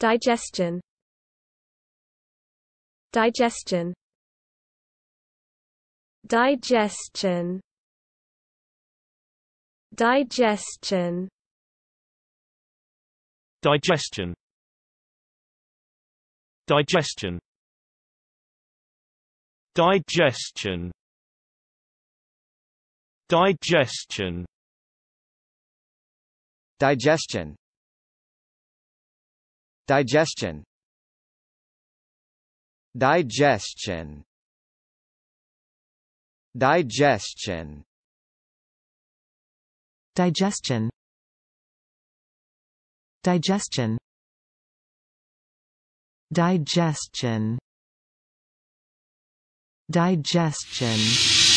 Digestion Digestion Digestion Digestion Digestion Digestion Digestion Digestion Digestion Digestion Digestion Digestion Digestion Digestion Digestion Digestion